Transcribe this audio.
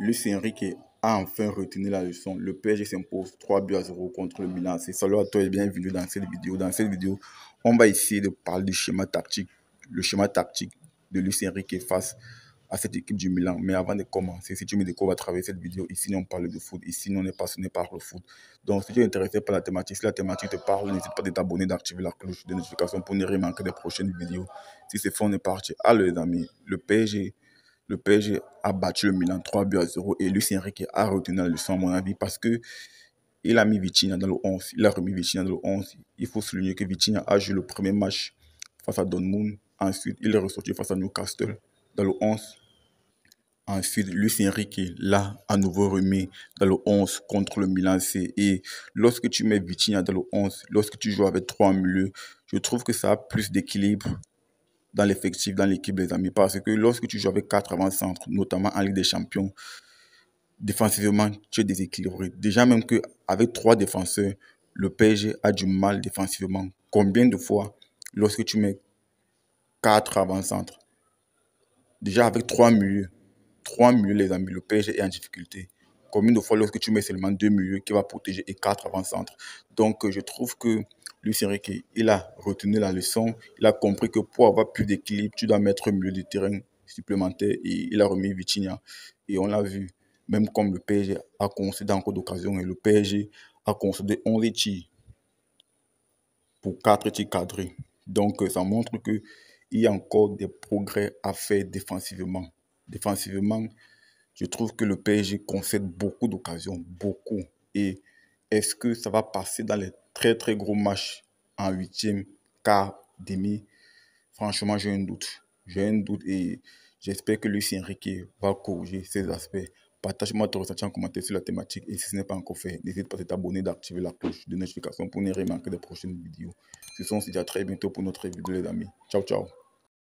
Lucien Enrique a enfin retenu la leçon. Le PSG s'impose 3 buts à 0 contre le Milan. C'est salut à toi et bienvenue dans cette vidéo. Dans cette vidéo, on va essayer de parler du schéma tactique, le schéma tactique de Lucien Enrique face à cette équipe du Milan. Mais avant de commencer, si tu me découvres à travers cette vidéo, ici on parle de foot, ici on est passionné par le foot. Donc si tu es intéressé par la thématique, si la thématique te parle, n'hésite pas à t'abonner, d'activer la cloche de notification pour ne rien manquer des prochaines vidéos. Si c'est fait, on est parti. Allez les amis, le PSG le PSG a battu le Milan 3 buts à 0 et Lucien Riquet a retenu la leçon à mon avis parce que il a mis Vitinha dans le 11, il a remis Vitinha dans le 11. Il faut souligner que Vitinha a joué le premier match face à Dortmund, ensuite il est ressorti face à Newcastle dans le 11. Ensuite, Lucien Riquet l'a à nouveau remis dans le 11 contre le Milan C. Et lorsque tu mets Vitinha dans le 11, lorsque tu joues avec trois milieux, je trouve que ça a plus d'équilibre dans l'effectif, dans l'équipe, les amis. Parce que lorsque tu joues avec quatre avant-centres, notamment en Ligue des Champions, défensivement, tu es déséquilibré. Déjà, même qu'avec trois défenseurs, le PSG a du mal défensivement. Combien de fois, lorsque tu mets quatre avant-centres, déjà avec trois milieux, trois milieux, les amis, le PSG est en difficulté. Combien de fois, lorsque tu mets seulement deux milieux qui va protéger et quatre avant-centres. Donc, je trouve que lui, c'est vrai a retenu la leçon. Il a compris que pour avoir plus d'équilibre, tu dois mettre mieux milieu du terrain supplémentaire. Et il a remis Vitinha. Et on l'a vu, même comme le PSG a concédé encore d'occasion, et le PSG a concédé 11 tirs pour 4 tirs cadrés. Donc, euh, ça montre qu'il y a encore des progrès à faire défensivement. Défensivement, je trouve que le PSG concède beaucoup d'occasions, beaucoup. Et est-ce que ça va passer dans les très très gros match en huitième, quart, demi, franchement, j'ai un doute. J'ai un doute et j'espère que Lucien Riquet va corriger ces aspects. Partage-moi ton ressenti en commentaire sur la thématique et si ce n'est pas encore fait, n'hésite pas à t'abonner, d'activer la cloche de notification pour ne rien manquer des prochaines vidéos. Ce sont à très bientôt pour notre vidéo, les amis. Ciao, ciao.